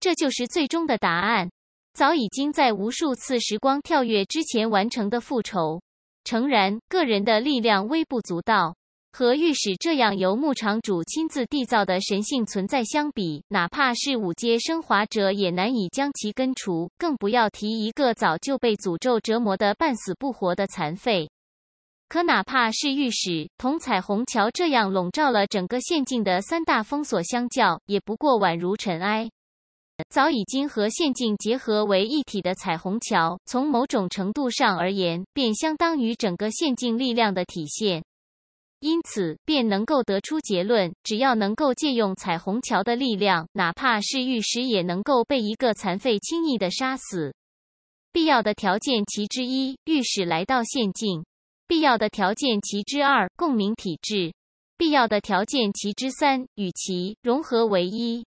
这就是最终的答案，早已经在无数次时光跳跃之前完成的复仇。诚然，个人的力量微不足道，和御史这样由牧场主亲自缔造的神性存在相比，哪怕是五阶升华者也难以将其根除，更不要提一个早就被诅咒折磨的半死不活的残废。可哪怕是御史，同彩虹桥这样笼罩了整个县境的三大封锁相较，也不过宛如尘埃。早已经和仙境结合为一体的彩虹桥，从某种程度上而言，便相当于整个仙境力量的体现。因此，便能够得出结论：只要能够借用彩虹桥的力量，哪怕是御史也能够被一个残废轻易的杀死。必要的条件其之一，御史来到仙境；必要的条件其之二，共鸣体质；必要的条件其之三，与其融合为一。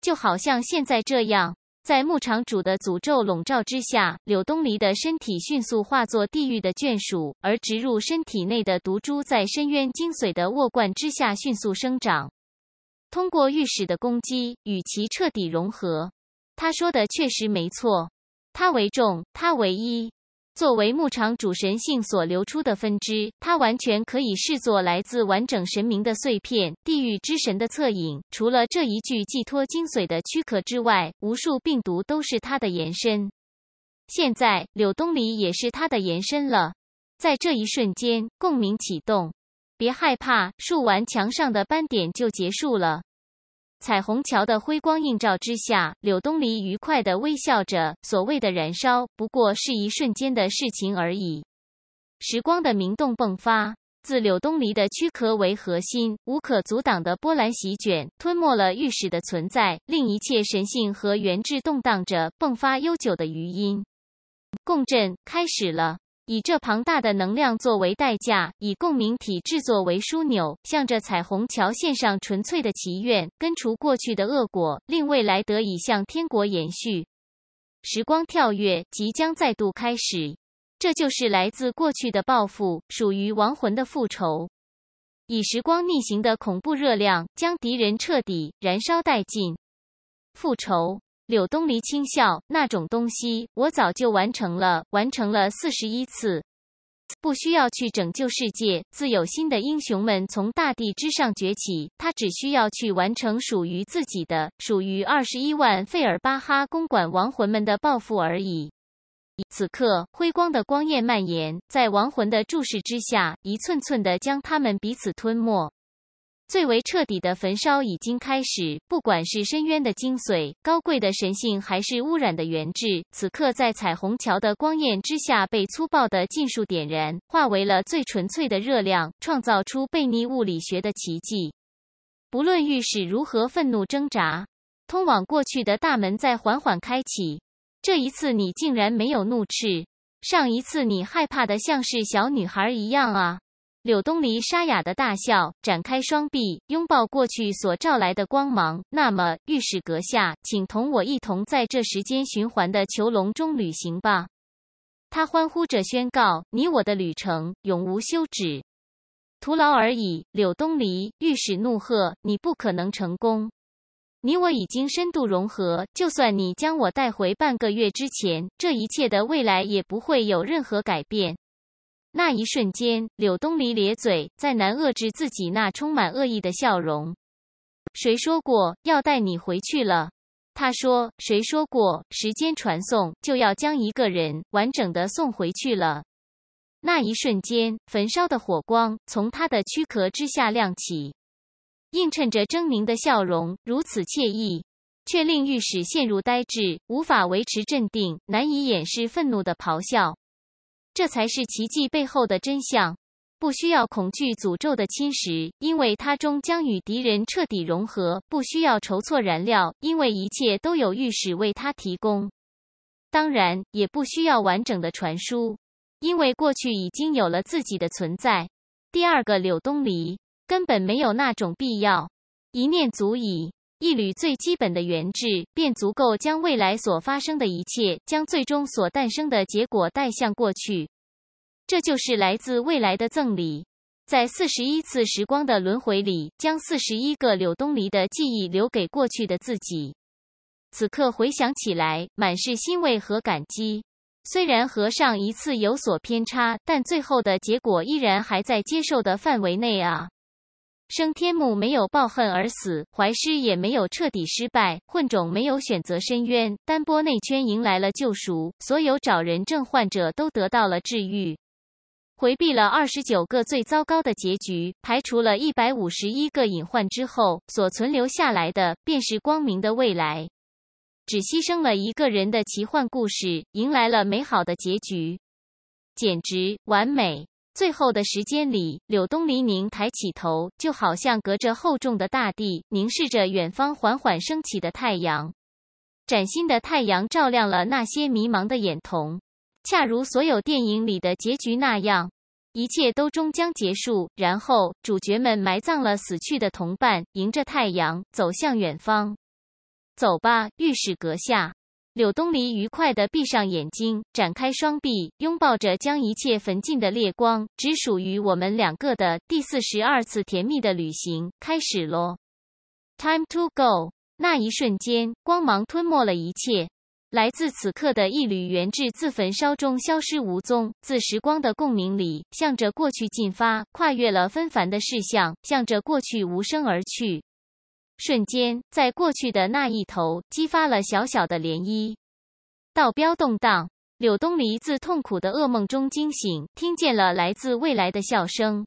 就好像现在这样，在牧场主的诅咒笼罩之下，柳东篱的身体迅速化作地狱的眷属，而植入身体内的毒株在深渊精髓的沃冠之下迅速生长，通过御史的攻击与其彻底融合。他说的确实没错，他为众，他为一。作为牧场主神性所流出的分支，它完全可以视作来自完整神明的碎片，地狱之神的侧影。除了这一具寄托精髓的躯壳之外，无数病毒都是它的延伸。现在，柳东篱也是它的延伸了。在这一瞬间，共鸣启动。别害怕，树完墙上的斑点就结束了。彩虹桥的辉光映照之下，柳东篱愉快的微笑着。所谓的燃烧，不过是一瞬间的事情而已。时光的明动迸发，自柳东篱的躯壳为核心，无可阻挡的波澜席卷，吞没了御史的存在，令一切神性和元质动荡着，迸发悠久的余音，共振开始了。以这庞大的能量作为代价，以共鸣体制作为枢纽，向着彩虹桥献上纯粹的祈愿，根除过去的恶果，令未来得以向天国延续。时光跳跃即将再度开始，这就是来自过去的报复，属于亡魂的复仇。以时光逆行的恐怖热量，将敌人彻底燃烧殆尽。复仇。柳东篱轻笑：“那种东西，我早就完成了，完成了四十一次，不需要去拯救世界。自有新的英雄们从大地之上崛起，他只需要去完成属于自己的、属于二十一万费尔巴哈公馆亡魂们的报复而已。”此刻，辉光的光焰蔓延，在亡魂的注视之下，一寸寸的将他们彼此吞没。最为彻底的焚烧已经开始，不管是深渊的精髓、高贵的神性，还是污染的原质，此刻在彩虹桥的光焰之下被粗暴的尽数点燃，化为了最纯粹的热量，创造出贝尼物理学的奇迹。不论御史如何愤怒挣扎，通往过去的大门在缓缓开启。这一次你竟然没有怒斥，上一次你害怕的像是小女孩一样啊！柳东篱沙哑的大笑，展开双臂拥抱过去所照来的光芒。那么，御史阁下，请同我一同在这时间循环的囚笼中旅行吧！他欢呼着宣告：“你我的旅程永无休止，徒劳而已。”柳东篱，御史怒喝：“你不可能成功！你我已经深度融合，就算你将我带回半个月之前，这一切的未来也不会有任何改变。”那一瞬间，柳东篱咧嘴，再难遏制自己那充满恶意的笑容。谁说过要带你回去了？他说：“谁说过时间传送就要将一个人完整的送回去了？”那一瞬间，焚烧的火光从他的躯壳之下亮起，映衬着狰狞的笑容，如此惬意，却令御史陷入呆滞，无法维持镇定，难以掩饰愤怒的咆哮。这才是奇迹背后的真相，不需要恐惧诅咒的侵蚀，因为它终将与敌人彻底融合；不需要筹措燃料，因为一切都有御史为他提供；当然，也不需要完整的传输，因为过去已经有了自己的存在。第二个柳东篱根本没有那种必要，一念足矣。一缕最基本的原质便足够将未来所发生的一切，将最终所诞生的结果带向过去。这就是来自未来的赠礼。在四十一次时光的轮回里，将四十一个柳东篱的记忆留给过去的自己。此刻回想起来，满是欣慰和感激。虽然和上一次有所偏差，但最后的结果依然还在接受的范围内啊。升天木没有抱恨而死，怀师也没有彻底失败，混种没有选择深渊，丹波内圈迎来了救赎，所有找人症患者都得到了治愈，回避了二十九个最糟糕的结局，排除了一百五十一个隐患之后，所存留下来的便是光明的未来，只牺牲了一个人的奇幻故事迎来了美好的结局，简直完美。最后的时间里，柳东黎宁抬起头，就好像隔着厚重的大地，凝视着远方缓缓升起的太阳。崭新的太阳照亮了那些迷茫的眼瞳，恰如所有电影里的结局那样，一切都终将结束。然后，主角们埋葬了死去的同伴，迎着太阳走向远方。走吧，御史阁下。柳东篱愉快地闭上眼睛，展开双臂，拥抱着将一切焚尽的烈光，只属于我们两个的第四十二次甜蜜的旅行开始咯。Time to go。那一瞬间，光芒吞没了一切，来自此刻的一缕原质自焚烧中消失无踪，自时光的共鸣里向着过去进发，跨越了纷繁的世相，向着过去无声而去。瞬间，在过去的那一头，激发了小小的涟漪。道标动荡，柳东篱自痛苦的噩梦中惊醒，听见了来自未来的笑声：“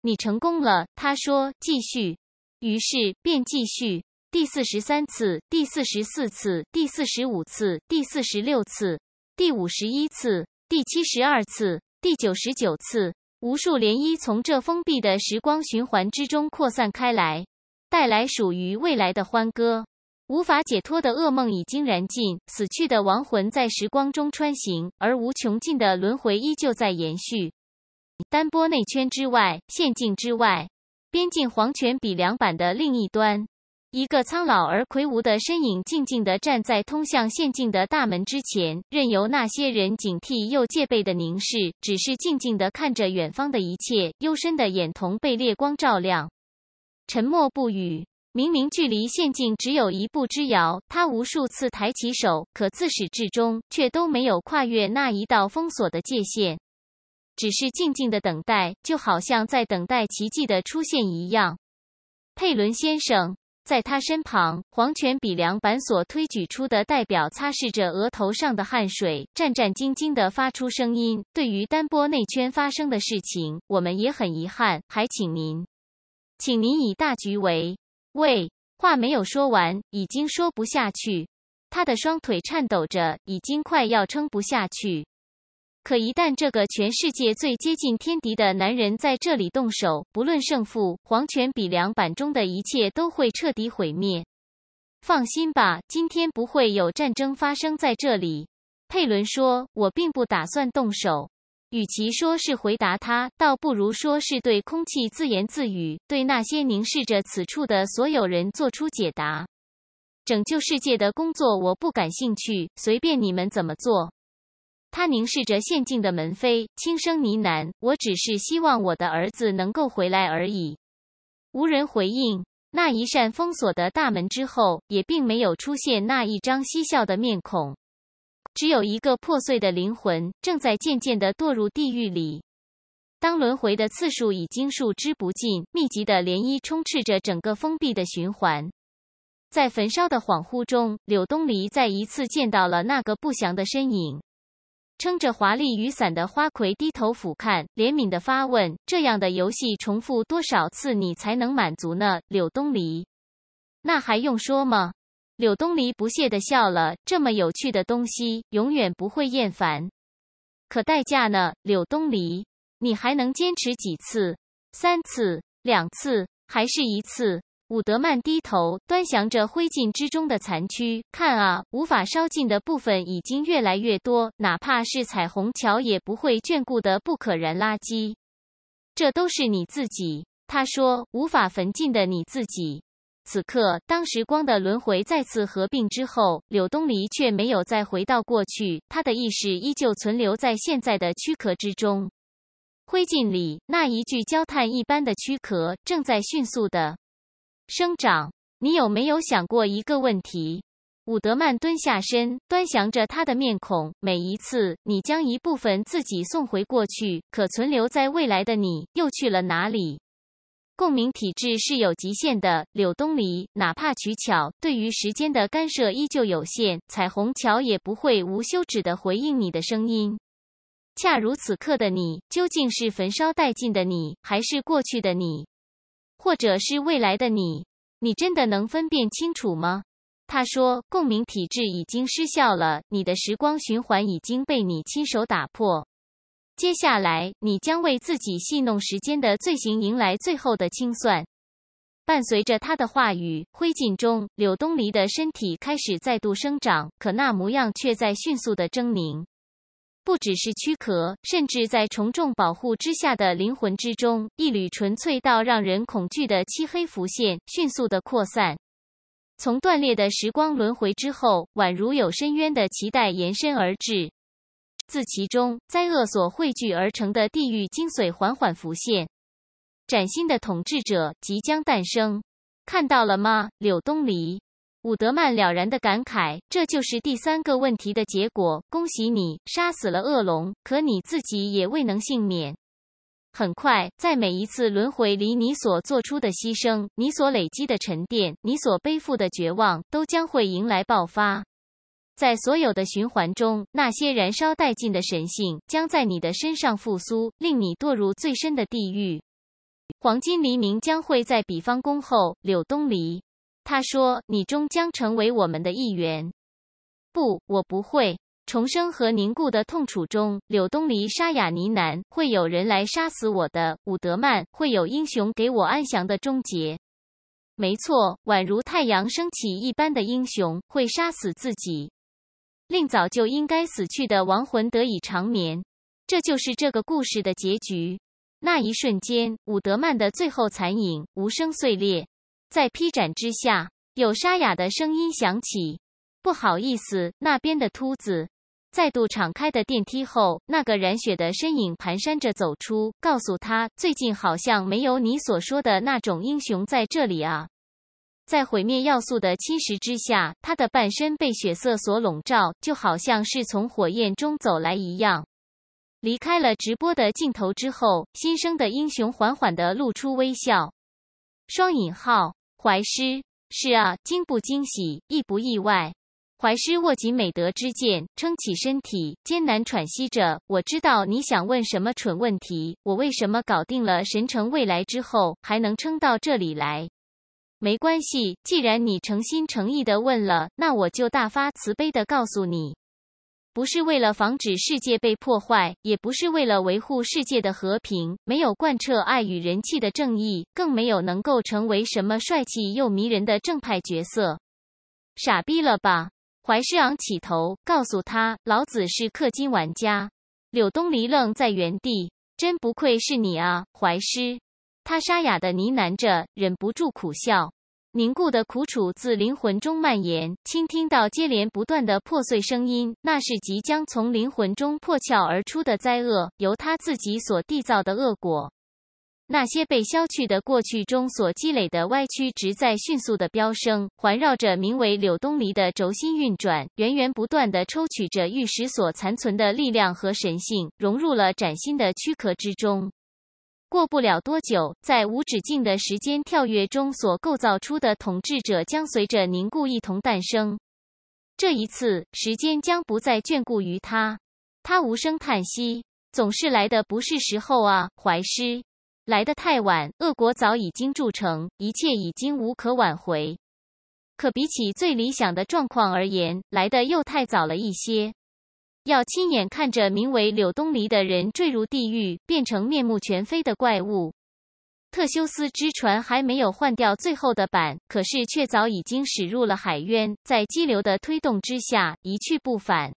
你成功了。”他说：“继续。”于是便继续。第四十三次，第四十四次，第四十五次，第四十六次，第五十一次，第七十二次，第九十九次，无数涟漪从这封闭的时光循环之中扩散开来。带来属于未来的欢歌，无法解脱的噩梦已经燃尽。死去的亡魂在时光中穿行，而无穷尽的轮回依旧在延续。单波内圈之外，陷境之外，边境黄泉比良坂的另一端，一个苍老而魁梧的身影静静地站在通向陷境的大门之前，任由那些人警惕又戒备的凝视，只是静静地看着远方的一切。幽深的眼瞳被烈光照亮。沉默不语，明明距离陷阱只有一步之遥，他无数次抬起手，可自始至终却都没有跨越那一道封锁的界限，只是静静的等待，就好像在等待奇迹的出现一样。佩伦先生，在他身旁，黄泉比良板所推举出的代表，擦拭着额头上的汗水，战战兢兢的发出声音：“对于单波内圈发生的事情，我们也很遗憾，还请您。”请您以大局为为，话没有说完，已经说不下去。他的双腿颤抖着，已经快要撑不下去。可一旦这个全世界最接近天敌的男人在这里动手，不论胜负，黄泉比良板中的一切都会彻底毁灭。放心吧，今天不会有战争发生在这里。佩伦说：“我并不打算动手。”与其说是回答他，倒不如说是对空气自言自语，对那些凝视着此处的所有人做出解答。拯救世界的工作我不感兴趣，随便你们怎么做。他凝视着陷阱的门扉，轻声呢喃：“我只是希望我的儿子能够回来而已。”无人回应。那一扇封锁的大门之后，也并没有出现那一张嬉笑的面孔。只有一个破碎的灵魂正在渐渐的堕入地狱里。当轮回的次数已经数之不尽，密集的涟漪充斥着整个封闭的循环。在焚烧的恍惚中，柳东篱再一次见到了那个不祥的身影。撑着华丽雨伞的花魁低头俯瞰，怜悯的发问：“这样的游戏重复多少次，你才能满足呢？”柳东篱，那还用说吗？柳东篱不屑地笑了：“这么有趣的东西，永远不会厌烦。可代价呢？柳东篱，你还能坚持几次？三次？两次？还是一次？”伍德曼低头端详着灰烬之中的残躯，看啊，无法烧尽的部分已经越来越多。哪怕是彩虹桥，也不会眷顾的不可燃垃圾。这都是你自己。”他说，“无法焚尽的你自己。”此刻，当时光的轮回再次合并之后，柳东篱却没有再回到过去，他的意识依旧存留在现在的躯壳之中。灰烬里那一具焦炭一般的躯壳正在迅速的生长。你有没有想过一个问题？伍德曼蹲下身，端详着他的面孔。每一次你将一部分自己送回过去，可存留在未来的你又去了哪里？共鸣体质是有极限的，柳东篱哪怕取巧，对于时间的干涉依旧有限。彩虹桥也不会无休止的回应你的声音。恰如此刻的你，究竟是焚烧殆尽的你，还是过去的你，或者是未来的你？你真的能分辨清楚吗？他说，共鸣体质已经失效了，你的时光循环已经被你亲手打破。接下来，你将为自己戏弄时间的罪行迎来最后的清算。伴随着他的话语，灰烬中柳东篱的身体开始再度生长，可那模样却在迅速的狰狞。不只是躯壳，甚至在重重保护之下的灵魂之中，一缕纯粹到让人恐惧的漆黑浮现，迅速的扩散，从断裂的时光轮回之后，宛如有深渊的脐带延伸而至。自其中，灾厄所汇聚而成的地狱精髓缓缓浮现，崭新的统治者即将诞生。看到了吗，柳东篱？伍德曼了然的感慨：这就是第三个问题的结果。恭喜你，杀死了恶龙，可你自己也未能幸免。很快，在每一次轮回里，你所做出的牺牲，你所累积的沉淀，你所背负的绝望，都将会迎来爆发。在所有的循环中，那些燃烧殆尽的神性将在你的身上复苏，令你堕入最深的地狱。黄金黎明将会在比方宫后。柳东篱，他说：“你终将成为我们的一员。”不，我不会。重生和凝固的痛楚中，柳东篱沙哑呢喃：“会有人来杀死我的。”伍德曼会有英雄给我安详的终结。没错，宛如太阳升起一般的英雄会杀死自己。令早就应该死去的亡魂得以长眠，这就是这个故事的结局。那一瞬间，伍德曼的最后残影无声碎裂，在劈斩之下，有沙哑的声音响起：“不好意思，那边的秃子。”再度敞开的电梯后，那个染血的身影蹒跚着走出，告诉他：“最近好像没有你所说的那种英雄在这里啊。”在毁灭要素的侵蚀之下，他的半身被血色所笼罩，就好像是从火焰中走来一样。离开了直播的镜头之后，新生的英雄缓缓的露出微笑。双引号怀师是啊，惊不惊喜，意不意外？怀师握紧美德之剑，撑起身体，艰难喘息着。我知道你想问什么蠢问题，我为什么搞定了神城未来之后，还能撑到这里来？没关系，既然你诚心诚意的问了，那我就大发慈悲的告诉你，不是为了防止世界被破坏，也不是为了维护世界的和平，没有贯彻爱与人气的正义，更没有能够成为什么帅气又迷人的正派角色，傻逼了吧？怀师昂起头，告诉他：“老子是氪金玩家。”柳东篱愣在原地，真不愧是你啊，怀师。他沙哑的呢喃着，忍不住苦笑。凝固的苦楚自灵魂中蔓延，倾听到接连不断的破碎声音，那是即将从灵魂中破壳而出的灾厄，由他自己所缔造的恶果。那些被消去的过去中所积累的歪曲，直在迅速的飙升，环绕着名为柳东篱的轴心运转，源源不断的抽取着玉石所残存的力量和神性，融入了崭新的躯壳之中。过不了多久，在无止境的时间跳跃中所构造出的统治者将随着凝固一同诞生。这一次，时间将不再眷顾于他。他无声叹息：“总是来的不是时候啊，怀师，来的太晚，恶果早已经铸成，一切已经无可挽回。可比起最理想的状况而言，来的又太早了一些。”要亲眼看着名为柳东篱的人坠入地狱，变成面目全非的怪物。特修斯之船还没有换掉最后的板，可是却早已经驶入了海渊，在激流的推动之下一去不返。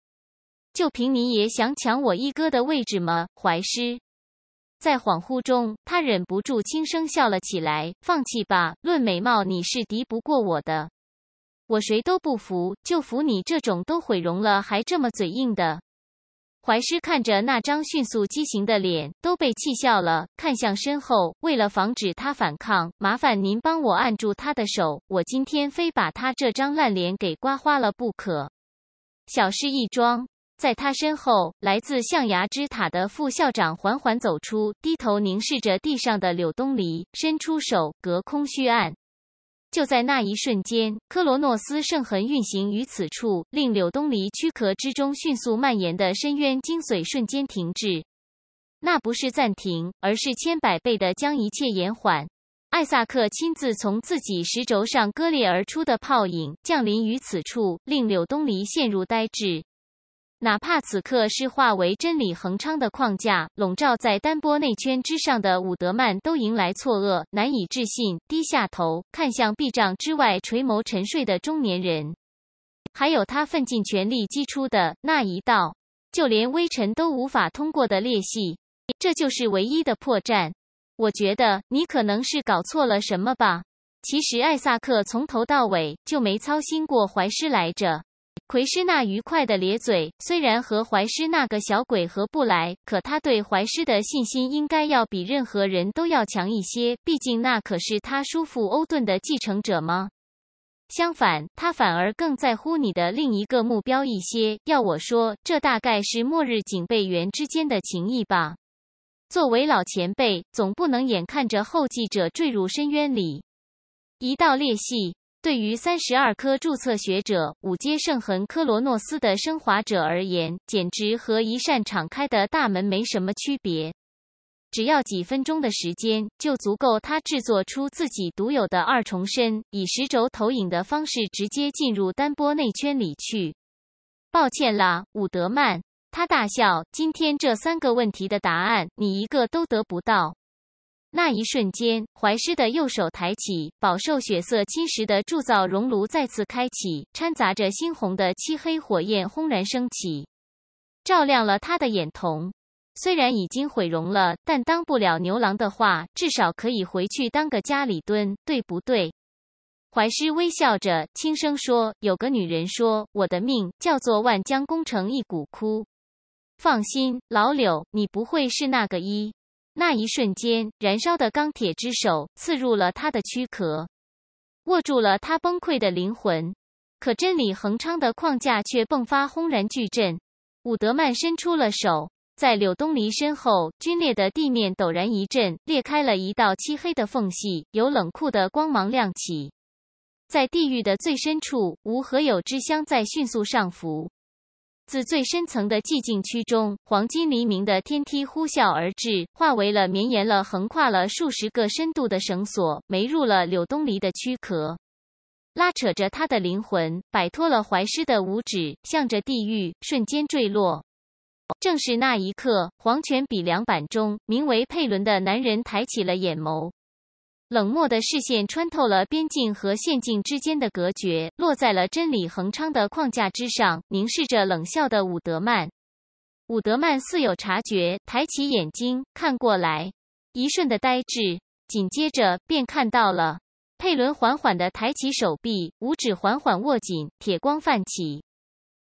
就凭你也想抢我一哥的位置吗？怀师在恍惚中，他忍不住轻声笑了起来。放弃吧，论美貌你是敌不过我的。我谁都不服，就服你这种都毁容了还这么嘴硬的。怀师看着那张迅速畸形的脸，都被气笑了。看向身后，为了防止他反抗，麻烦您帮我按住他的手，我今天非把他这张烂脸给刮花了不可。小事一桩。在他身后，来自象牙之塔的副校长缓缓走出，低头凝视着地上的柳东篱，伸出手，隔空虚按。就在那一瞬间，科罗诺斯圣痕运行于此处，令柳东离躯壳之中迅速蔓延的深渊精髓瞬间停滞。那不是暂停，而是千百倍的将一切延缓。艾萨克亲自从自己石轴上割裂而出的泡影降临于此处，令柳东离陷入呆滞。哪怕此刻是化为真理恒昌的框架笼罩在单波内圈之上的伍德曼都迎来错愕、难以置信，低下头看向壁障之外垂眸沉睡的中年人，还有他奋尽全力击出的那一道，就连微尘都无法通过的裂隙，这就是唯一的破绽。我觉得你可能是搞错了什么吧。其实艾萨克从头到尾就没操心过怀师来着。奎师那愉快的咧嘴，虽然和怀师那个小鬼合不来，可他对怀师的信心应该要比任何人都要强一些。毕竟那可是他叔父欧顿的继承者吗？相反，他反而更在乎你的另一个目标一些。要我说，这大概是末日警备员之间的情谊吧。作为老前辈，总不能眼看着后继者坠入深渊里。一道裂隙。对于三十二颗注册学者五阶圣痕科罗诺斯的升华者而言，简直和一扇敞开的大门没什么区别。只要几分钟的时间，就足够他制作出自己独有的二重身，以时轴投影的方式直接进入单波内圈里去。抱歉啦，伍德曼，他大笑。今天这三个问题的答案，你一个都得不到。那一瞬间，怀师的右手抬起，饱受血色侵蚀的铸造熔炉再次开启，掺杂着猩红的漆黑火焰轰然升起，照亮了他的眼瞳。虽然已经毁容了，但当不了牛郎的话，至少可以回去当个家里蹲，对不对？怀师微笑着轻声说：“有个女人说，我的命叫做万江工程一骨枯。放心，老柳，你不会是那个一。”那一瞬间，燃烧的钢铁之手刺入了他的躯壳，握住了他崩溃的灵魂。可真理恒昌的框架却迸发轰然巨震。伍德曼伸出了手，在柳东篱身后，龟裂的地面陡然一震，裂开了一道漆黑的缝隙，有冷酷的光芒亮起。在地狱的最深处，无和有之乡在迅速上浮。自最深层的寂静区中，黄金黎明的天梯呼啸而至，化为了绵延了、横跨了数十个深度的绳索，没入了柳东篱的躯壳，拉扯着他的灵魂，摆脱了怀师的五指，向着地狱瞬间坠落。正是那一刻，黄泉比梁板中，名为佩伦的男人抬起了眼眸。冷漠的视线穿透了边境和陷境之间的隔绝，落在了真理恒昌的框架之上，凝视着冷笑的伍德曼。伍德曼似有察觉，抬起眼睛看过来，一瞬的呆滞，紧接着便看到了佩伦缓缓地抬起手臂，五指缓缓握紧，铁光泛起。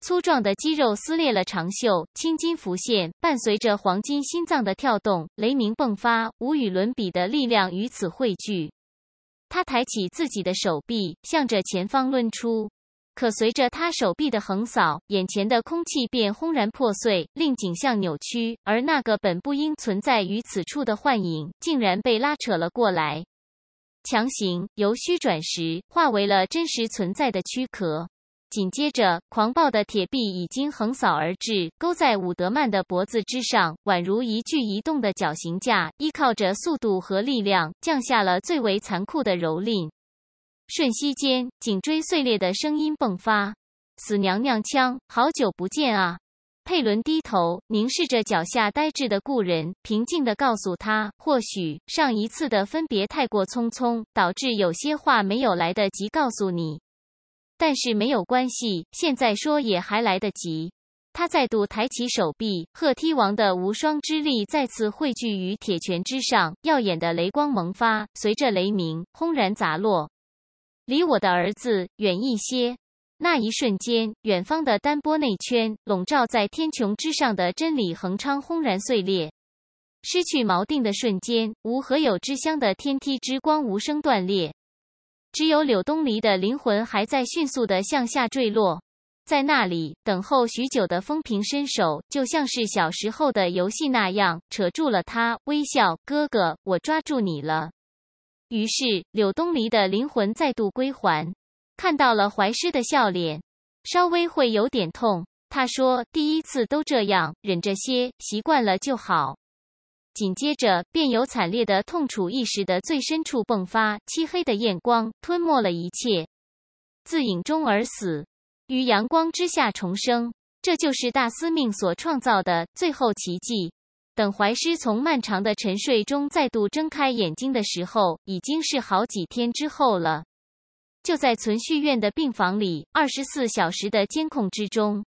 粗壮的肌肉撕裂了长袖，青筋浮现，伴随着黄金心脏的跳动，雷鸣迸发，无与伦比的力量于此汇聚。他抬起自己的手臂，向着前方抡出。可随着他手臂的横扫，眼前的空气便轰然破碎，令景象扭曲。而那个本不应存在于此处的幻影，竟然被拉扯了过来，强行由虚转实，化为了真实存在的躯壳。紧接着，狂暴的铁臂已经横扫而至，勾在伍德曼的脖子之上，宛如一具移动的绞刑架，依靠着速度和力量，降下了最为残酷的蹂躏。瞬息间，颈椎碎裂的声音迸发。死娘娘腔，好久不见啊！佩伦低头凝视着脚下呆滞的故人，平静地告诉他：或许上一次的分别太过匆匆，导致有些话没有来得及告诉你。但是没有关系，现在说也还来得及。他再度抬起手臂，鹤踢王的无双之力再次汇聚于铁拳之上，耀眼的雷光萌发，随着雷鸣轰然砸落。离我的儿子远一些。那一瞬间，远方的丹波内圈笼罩在天穹之上的真理恒昌轰然碎裂，失去锚定的瞬间，无何有之乡的天梯之光无声断裂。只有柳东篱的灵魂还在迅速的向下坠落，在那里等候许久的风平伸手，就像是小时候的游戏那样，扯住了他，微笑：“哥哥，我抓住你了。”于是柳东篱的灵魂再度归还，看到了怀师的笑脸，稍微会有点痛。他说：“第一次都这样，忍着些，习惯了就好。”紧接着，便有惨烈的痛楚意识的最深处迸发，漆黑的焰光吞没了一切，自影中而死于阳光之下重生，这就是大司命所创造的最后奇迹。等怀师从漫长的沉睡中再度睁开眼睛的时候，已经是好几天之后了。就在存续院的病房里，二十四小时的监控之中。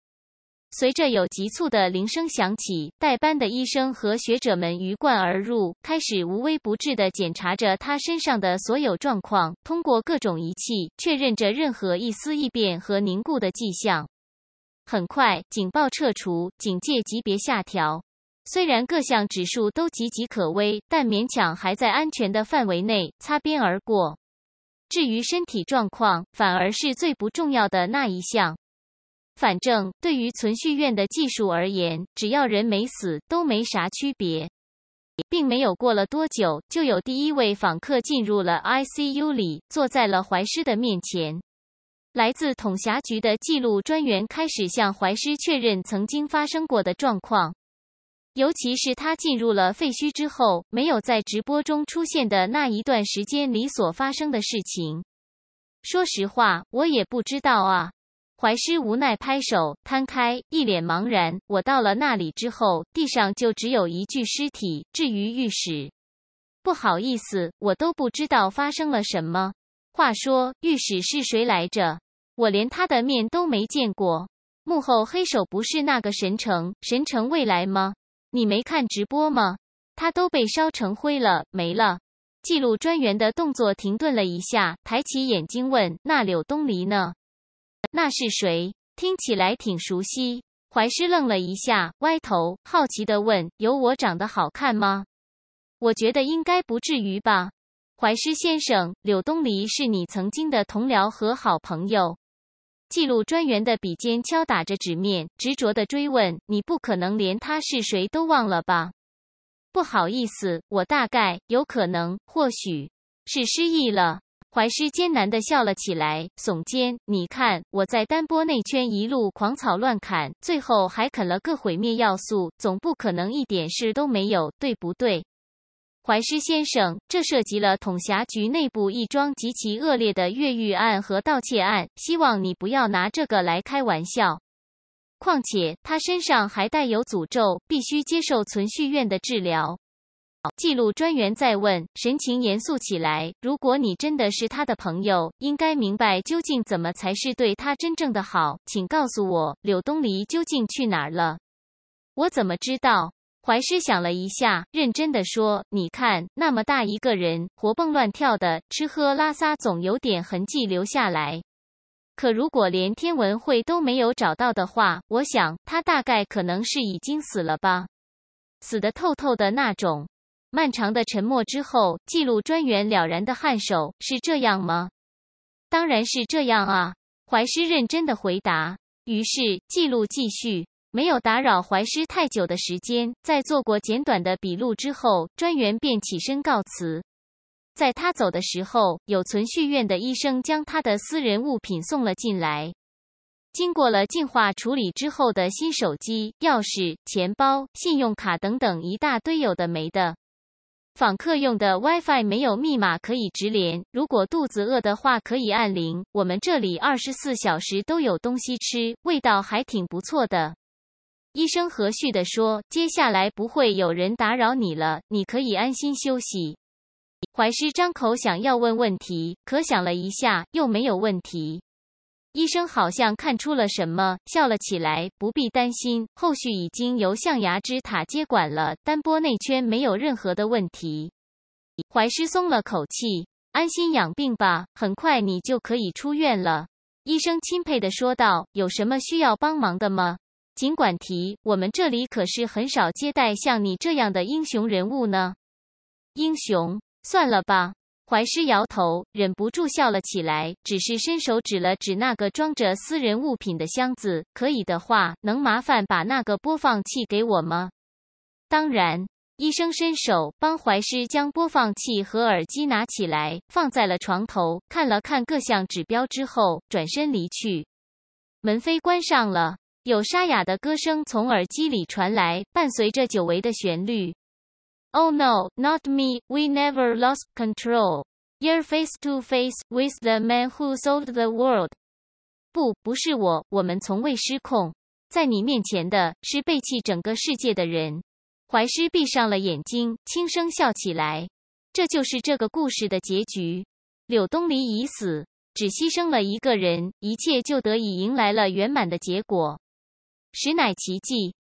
随着有急促的铃声响起，带班的医生和学者们鱼贯而入，开始无微不至地检查着他身上的所有状况，通过各种仪器确认着任何一丝异变和凝固的迹象。很快，警报撤除，警戒级别下调。虽然各项指数都岌岌可危，但勉强还在安全的范围内擦边而过。至于身体状况，反而是最不重要的那一项。反正对于存续院的技术而言，只要人没死都没啥区别。并没有过了多久，就有第一位访客进入了 ICU 里，坐在了怀师的面前。来自统辖局的记录专员开始向怀师确认曾经发生过的状况，尤其是他进入了废墟之后，没有在直播中出现的那一段时间里所发生的事情。说实话，我也不知道啊。怀师无奈拍手摊开，一脸茫然。我到了那里之后，地上就只有一具尸体。至于御史，不好意思，我都不知道发生了什么。话说御史是谁来着？我连他的面都没见过。幕后黑手不是那个神城？神城未来吗？你没看直播吗？他都被烧成灰了，没了。记录专员的动作停顿了一下，抬起眼睛问：“那柳东篱呢？”那是谁？听起来挺熟悉。怀师愣了一下，歪头，好奇地问：“有我长得好看吗？”我觉得应该不至于吧。怀师先生，柳东篱是你曾经的同僚和好朋友。记录专员的笔尖敲打着纸面，执着地追问：“你不可能连他是谁都忘了吧？”不好意思，我大概有可能，或许是失忆了。怀师艰难地笑了起来，耸肩：“你看，我在丹波内圈一路狂草乱砍，最后还啃了个毁灭要素，总不可能一点事都没有，对不对？”怀师先生，这涉及了统辖局内部一桩极其恶劣的越狱案和盗窃案，希望你不要拿这个来开玩笑。况且他身上还带有诅咒，必须接受存续院的治疗。记录专员再问，神情严肃起来。如果你真的是他的朋友，应该明白究竟怎么才是对他真正的好。请告诉我，柳东篱究竟去哪儿了？我怎么知道？怀师想了一下，认真的说：“你看，那么大一个人，活蹦乱跳的，吃喝拉撒总有点痕迹留下来。可如果连天文会都没有找到的话，我想他大概可能是已经死了吧，死的透透的那种。”漫长的沉默之后，记录专员了然的颔首：“是这样吗？”“当然是这样啊。”怀师认真的回答。于是记录继续，没有打扰怀师太久的时间。在做过简短的笔录之后，专员便起身告辞。在他走的时候，有存续院的医生将他的私人物品送了进来，经过了净化处理之后的新手机、钥匙、钱包、信用卡等等一大堆有的没的。访客用的 WiFi 没有密码，可以直连。如果肚子饿的话，可以按铃。我们这里二十四小时都有东西吃，味道还挺不错的。医生和煦地说：“接下来不会有人打扰你了，你可以安心休息。”怀师张口想要问问题，可想了一下，又没有问题。医生好像看出了什么，笑了起来。不必担心，后续已经由象牙之塔接管了。单波内圈没有任何的问题。怀师松了口气，安心养病吧，很快你就可以出院了。医生钦佩的说道：“有什么需要帮忙的吗？尽管提。我们这里可是很少接待像你这样的英雄人物呢。”英雄，算了吧。怀师摇头，忍不住笑了起来，只是伸手指了指那个装着私人物品的箱子。可以的话，能麻烦把那个播放器给我吗？当然，医生伸手帮怀师将播放器和耳机拿起来，放在了床头，看了看各项指标之后，转身离去。门扉关上了，有沙哑的歌声从耳机里传来，伴随着久违的旋律。Oh no, not me! We never lost control. You're face to face with the man who sold the world. 不，不是我，我们从未失控。在你面前的是背弃整个世界的人。怀师闭上了眼睛，轻声笑起来。这就是这个故事的结局。柳东篱已死，只牺牲了一个人，一切就得以迎来了圆满的结果，实乃奇迹。